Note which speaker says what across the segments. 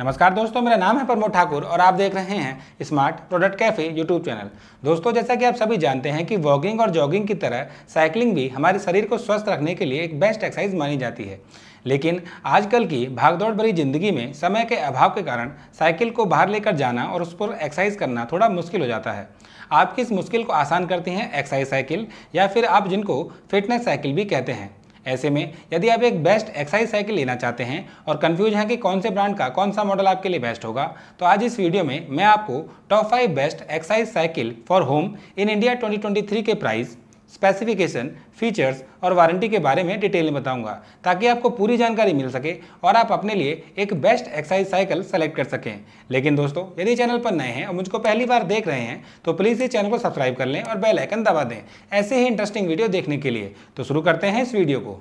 Speaker 1: नमस्कार दोस्तों मेरा नाम है प्रमोद ठाकुर और आप देख रहे हैं smart product cafe YouTube channel दोस्तों जैसा कि आप सभी जानते हैं कि वॉकिंग और जॉगिंग की तरह साइकिलिंग भी हमारे शरीर को स्वस्थ रखने के लिए एक बेस्ट एक्सरसाइज मानी जाती है लेकिन आजकल की भागदौड़ भरी जिंदगी में समय के अभाव के कारण साइकिल को बाहर लेकर जाना और उस पर एक्सरसाइज करना थोड़ा मुश्किल हो जाता है आप किस मुश्किल को आसान करती हैं एक्सरसाइज साइकिल या फिर आप जिनको फिटनेस साइकिल भी कहते हैं ऐसे में यदि आप एक बेस्ट एक्साइज साइकिल लेना चाहते हैं और कन्फ्यूज हैं कि कौन से ब्रांड का कौन सा मॉडल आपके लिए बेस्ट होगा तो आज इस वीडियो में मैं आपको top five best exercise cycle for home in India 2023 के प्राइस स्पेसिफिकेशन फीचर्स और वारंटी के बारे में डिटेल में बताऊंगा ताकि आपको पूरी जानकारी मिल सके और आप अपने लिए एक बेस्ट एक्सरसाइज साइकिल सेलेक्ट कर सकें लेकिन दोस्तों यदि चैनल पर नए हैं और मुझको पहली बार देख रहे हैं तो प्लीज़ इस चैनल को सब्सक्राइब कर लें और बेल आइकन दबा दें ऐसे ही इंटरेस्टिंग वीडियो देखने के लिए तो शुरू करते हैं इस वीडियो को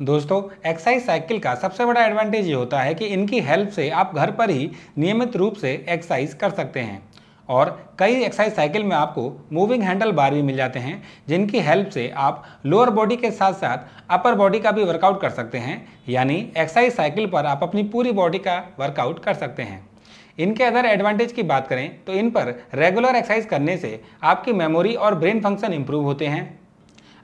Speaker 1: दोस्तों एक्सरसाइज साइकिल का सबसे बड़ा एडवांटेज ये होता है कि इनकी हेल्प से आप घर पर ही नियमित रूप से एक्सरसाइज कर सकते हैं और कई एक्सरसाइज साइकिल में आपको मूविंग हैंडल बार भी मिल जाते हैं जिनकी हेल्प से आप लोअर बॉडी के साथ साथ अपर बॉडी का भी वर्कआउट कर सकते हैं यानी एक्सरसाइज साइकिल पर आप अपनी पूरी बॉडी का वर्कआउट कर सकते हैं इनके अदर एडवांटेज की बात करें तो इन पर रेगुलर एक्सरसाइज करने से आपकी मेमोरी और ब्रेन फंक्शन इंप्रूव होते हैं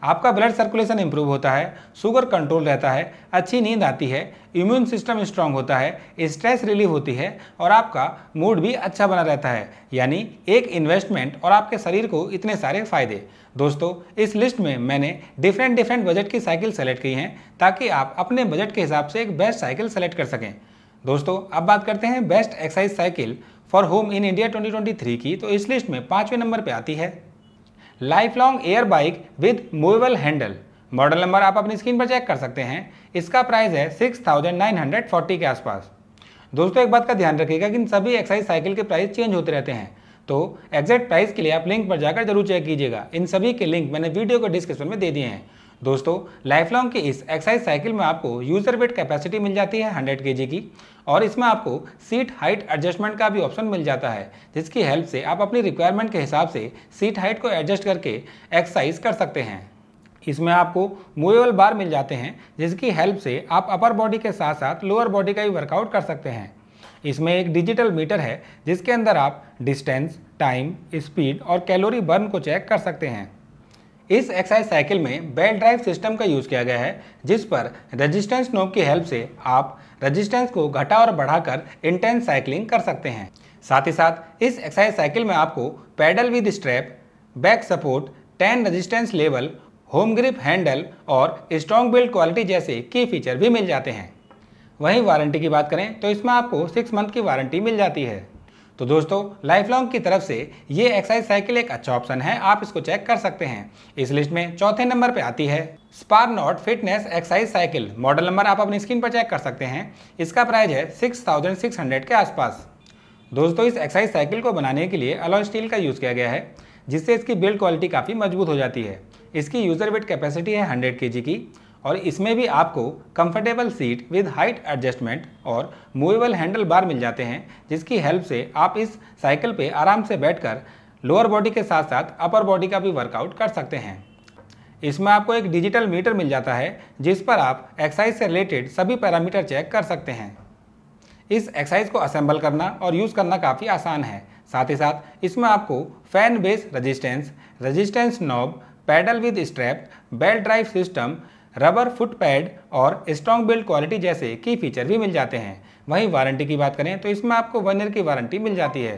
Speaker 1: आपका ब्लड सर्कुलेशन इम्प्रूव होता है शुगर कंट्रोल रहता है अच्छी नींद आती है इम्यून सिस्टम स्ट्रांग होता है स्ट्रेस रिलीव होती है और आपका मूड भी अच्छा बना रहता है यानी एक इन्वेस्टमेंट और आपके शरीर को इतने सारे फायदे दोस्तों इस लिस्ट में मैंने डिफरेंट डिफरेंट बजट की साइकिल सेलेक्ट की हैं ताकि आप अपने बजट के हिसाब से एक बेस्ट साइकिल सेलेक्ट कर सकें दोस्तों अब बात करते हैं best exercise cycle for home in India 2023 की तो इस लिस्ट में पाँचवें नंबर पर आती है Lifelong air bike with movable handle model number आप अपनी स्क्रीन पर चेक कर सकते हैं इसका प्राइस है 6940 के आसपास दोस्तों एक बात का ध्यान रखिएगा कि इन सभी एक्साइज साइकिल के प्राइस चेंज होते रहते हैं तो एग्जैक्ट प्राइस के लिए आप लिंक पर जाकर जरूर चेक कीजिएगा इन सभी के लिंक मैंने वीडियो को डिस्क्रिप्शन में दे दिए हैं दोस्तों लाइफ लॉन्ग की इस एक्सरसाइज साइकिल में आपको यूजर वेट कैपेसिटी मिल जाती है 100 के की और इसमें आपको सीट हाइट एडजस्टमेंट का भी ऑप्शन मिल जाता है जिसकी हेल्प से आप अपनी रिक्वायरमेंट के हिसाब से सीट हाइट को एडजस्ट करके एक्सरसाइज कर सकते हैं इसमें आपको मूवेबल बार मिल जाते हैं जिसकी हेल्प से आप अपर बॉडी के साथ साथ लोअर बॉडी का भी वर्कआउट कर सकते हैं इसमें एक डिजिटल मीटर है जिसके अंदर आप डिस्टेंस टाइम स्पीड और कैलोरी बर्न को चेक कर सकते हैं इस एक्सरसाइज साइकिल में बेल्ट ड्राइव सिस्टम का यूज़ किया गया है जिस पर रेजिस्टेंस नोब की हेल्प से आप रेजिस्टेंस को घटा और बढ़ाकर इंटेंस साइकिलिंग कर सकते हैं साथ ही साथ इस एक्सरसाइज साइकिल में आपको pedal with strap back support ten resistance level home grip handle और स्ट्रॉन्ग बिल्ड क्वालिटी जैसे की फीचर भी मिल जाते हैं वहीं वारंटी की बात करें तो इसमें आपको सिक्स मंथ की वारंटी मिल जाती है तो दोस्तों लाइफ लॉन्ग की तरफ से ये एक्सरसाइज साइकिल एक अच्छा ऑप्शन है आप इसको चेक कर सकते हैं इस लिस्ट में चौथे नंबर पे आती है Sparnod fitness exercise cycle model number आप अपनी स्क्रीन पर चेक कर सकते हैं इसका प्राइस है सिक्स सिक्स थाउजेंड हंड्रेड के आसपास दोस्तों इस एक्सरसाइज साइकिल को बनाने के लिए अलॉन स्टील का यूज़ किया गया है जिससे इसकी बिल्ड क्वालिटी काफ़ी मजबूत हो जाती है इसकी यूज़र वेट कैपेसिटी है हंड्रेड के की और इसमें भी आपको comfortable seat with height adjustment और मूवेबल हैंडल बार मिल जाते हैं जिसकी हेल्प से आप इस साइकिल पे आराम से बैठकर लोअर बॉडी के साथ साथ अपर बॉडी का भी वर्कआउट कर सकते हैं इसमें आपको एक डिजिटल मीटर मिल जाता है जिस पर आप एक्सरसाइज से रिलेटेड सभी पैरामीटर चेक कर सकते हैं इस एक्सरसाइज को असेंबल करना और यूज़ करना काफ़ी आसान है साथ ही साथ इसमें आपको fan base resistance resistance knob pedal with strap belt drive system rubber foot pad और स्ट्रॉन्ग बिल्ड क्वालिटी जैसे की फीचर भी मिल जाते हैं वहीं वारंटी की बात करें तो इसमें आपको वन ईयर की वारंटी मिल जाती है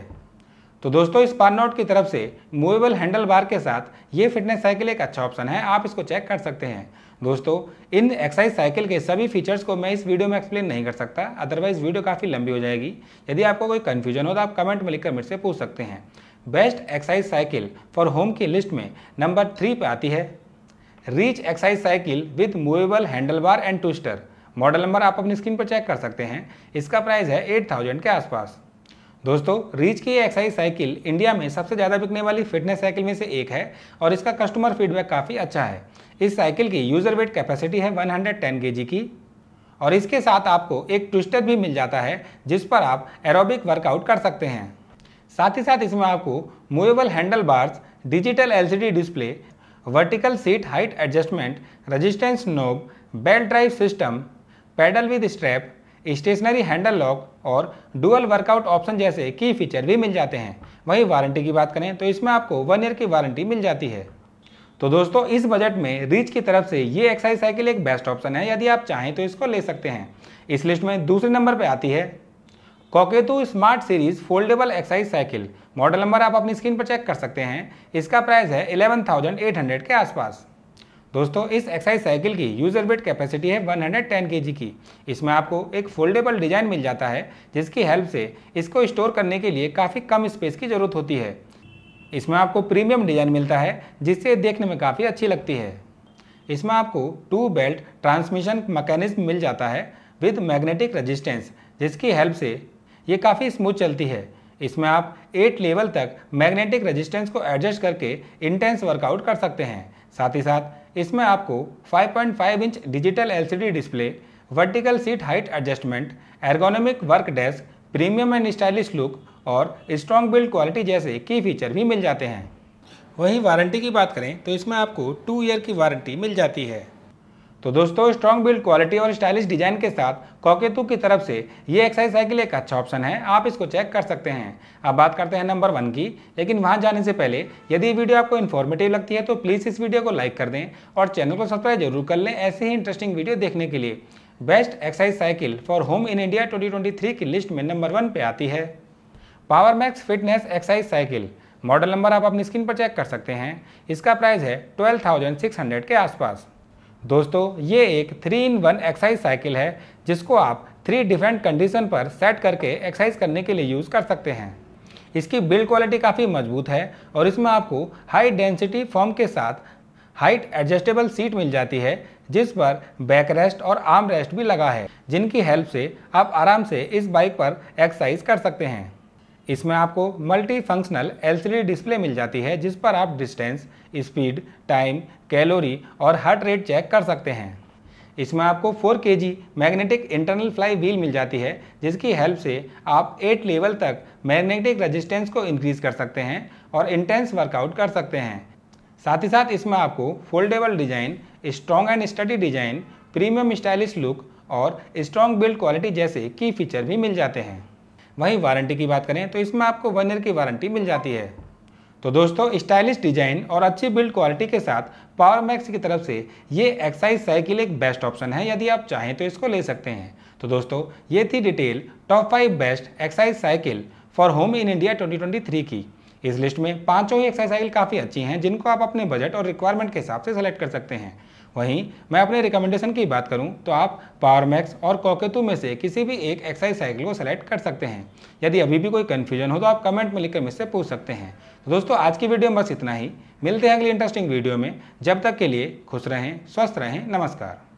Speaker 1: तो दोस्तों इस पार्नआउट की तरफ से मूवेबल हैंडल बार के साथ ये फिटनेस साइकिल एक अच्छा ऑप्शन है आप इसको चेक कर सकते हैं दोस्तों इन एक्सरसाइज साइकिल के सभी फीचर्स को मैं इस वीडियो में एक्सप्लेन नहीं कर सकता अदरवाइज वीडियो काफ़ी लंबी हो जाएगी यदि आपको कोई कन्फ्यूजन हो तो आप कमेंट में लिखकर मेरे से पूछ सकते हैं best exercise cycle for home की लिस्ट में नंबर थ्री पर आती है Reach exercise cycle with movable handle bar and twister model number आप अपनी स्क्रीन पर चेक कर सकते हैं इसका प्राइस है एट थाउजेंड के आसपास दोस्तों रीच की एक्साइज साइकिल इंडिया में सबसे ज़्यादा बिकने वाली फिटनेस साइकिल में से एक है और इसका कस्टमर फीडबैक काफ़ी अच्छा है इस साइकिल की यूज़र वेट कैपेसिटी है 110 हंड्रेड की और इसके साथ आपको एक ट्विस्टर भी मिल जाता है जिस पर आप एरोबिक वर्कआउट कर सकते हैं साथ ही साथ इसमें आपको movable handle bars digital LCD display vertical seat height adjustment resistance knob belt drive system pedal with strap stationary handle lock और डुअल वर्कआउट ऑप्शन जैसे की फीचर भी मिल जाते हैं वहीं वारंटी की बात करें तो इसमें आपको वन ईयर की वारंटी मिल जाती है तो दोस्तों इस बजट में रीच की तरफ से ये एक्साइज साइकिल एक बेस्ट ऑप्शन है यदि आप चाहें तो इसको ले सकते हैं इस लिस्ट में दूसरे नंबर पर आती है Cockatoo smart series foldable exercise cycle model number आप अपनी स्क्रीन पर चेक कर सकते हैं इसका प्राइस है 11,800 के आसपास दोस्तों इस एक्साइज साइकिल की यूज़र वेट कैपेसिटी है 110 जी की इसमें आपको एक फोल्डेबल डिज़ाइन मिल जाता है जिसकी हेल्प से इसको स्टोर करने के लिए काफ़ी कम स्पेस की ज़रूरत होती है इसमें आपको प्रीमियम डिज़ाइन मिलता है जिससे देखने में काफ़ी अच्छी लगती है इसमें आपको टू बेल्ट ट्रांसमिशन मैकेनिज्म मिल जाता है विद मैग्नेटिक रेजिस्टेंस जिसकी हेल्प से ये काफ़ी स्मूथ चलती है इसमें आप एट लेवल तक मैग्नेटिक रेजिस्टेंस को एडजस्ट करके इंटेंस वर्कआउट कर सकते हैं साथ ही साथ इसमें आपको 5.5 inch digital LCD display vertical seat height adjustment ergonomic work desk premium and stylish look और स्ट्रॉन्ग बिल्ड क्वालिटी जैसे की फीचर भी मिल जाते हैं वहीं वारंटी की बात करें तो इसमें आपको टू ईयर की वारंटी मिल जाती है तो दोस्तों स्ट्रॉन्ग बिल्ड क्वालिटी और स्टाइलिश डिजाइन के साथ कॉकेतू की तरफ से ये एक्सरसाइज साइकिल एक अच्छा ऑप्शन है आप इसको चेक कर सकते हैं अब बात करते हैं नंबर वन की लेकिन वहाँ जाने से पहले यदि वीडियो आपको इन्फॉर्मेटिव लगती है तो प्लीज़ इस वीडियो को लाइक कर दें और चैनल को सब्सक्राइब जरूर कर लें ऐसे ही इंटरेस्टिंग वीडियो देखने के लिए best exercise cycle for home in India twenty की लिस्ट में नंबर वन पे आती है power max fitness exercise cycle model number आप अपनी स्क्रीन पर चेक कर सकते हैं इसका प्राइस है हंड्रेड के आसपास दोस्तों ये एक three in one exercise cycle है जिसको आप थ्री डिफरेंट कंडीशन पर सेट करके एक्सरसाइज करने के लिए यूज़ कर सकते हैं इसकी बिल्ड क्वालिटी काफ़ी मजबूत है और इसमें आपको हाई डेंसिटी फॉर्म के साथ हाइट एडजस्टेबल सीट मिल जाती है जिस पर बैक रेस्ट और आर्म रेस्ट भी लगा है जिनकी हेल्प से आप आराम से इस बाइक पर एक्सरसाइज कर सकते हैं इसमें आपको मल्टी फंक्शनल एल डिस्प्ले मिल जाती है जिस पर आप डिस्टेंस स्पीड टाइम कैलोरी और हार्ट रेट चेक कर सकते हैं इसमें आपको 4 के मैग्नेटिक इंटरनल फ्लाई व्हील मिल जाती है जिसकी हेल्प से आप 8 लेवल तक मैग्नेटिक रेजिस्टेंस को इंक्रीज कर सकते हैं और इंटेंस वर्कआउट कर सकते हैं साथ ही साथ इसमें आपको foldable design strong and sturdy design premium stylish look और स्ट्रॉन्ग बिल्ड क्वालिटी जैसे की फीचर भी मिल जाते हैं वहीं वारंटी की बात करें तो इसमें आपको वन ईयर की वारंटी मिल जाती है तो दोस्तों स्टाइलिश डिजाइन और अच्छी बिल्ड क्वालिटी के साथ पावर मैक्स की तरफ से ये एक्साइज साइकिल एक बेस्ट ऑप्शन है यदि आप चाहें तो इसको ले सकते हैं तो दोस्तों ये थी detail top five best exercise cycle for home in India 2023 की इस लिस्ट में पांचों ही एक्साइज साइकिल काफ़ी अच्छी हैं जिनको आप अपने बजट और रिक्वायरमेंट के हिसाब से सेलेक्ट कर सकते हैं वहीं मैं अपने रिकमेंडेशन की बात करूं तो आप पावर मैक्स और कॉकेतू में से किसी भी एक एक्सरसाइज साइकिल को सेलेक्ट कर सकते हैं यदि अभी भी कोई कन्फ्यूजन हो तो आप कमेंट में लिखकर मुझसे पूछ सकते हैं तो दोस्तों आज की वीडियो में बस इतना ही मिलते हैं अगले इंटरेस्टिंग वीडियो में जब तक के लिए खुश रहें स्वस्थ रहें नमस्कार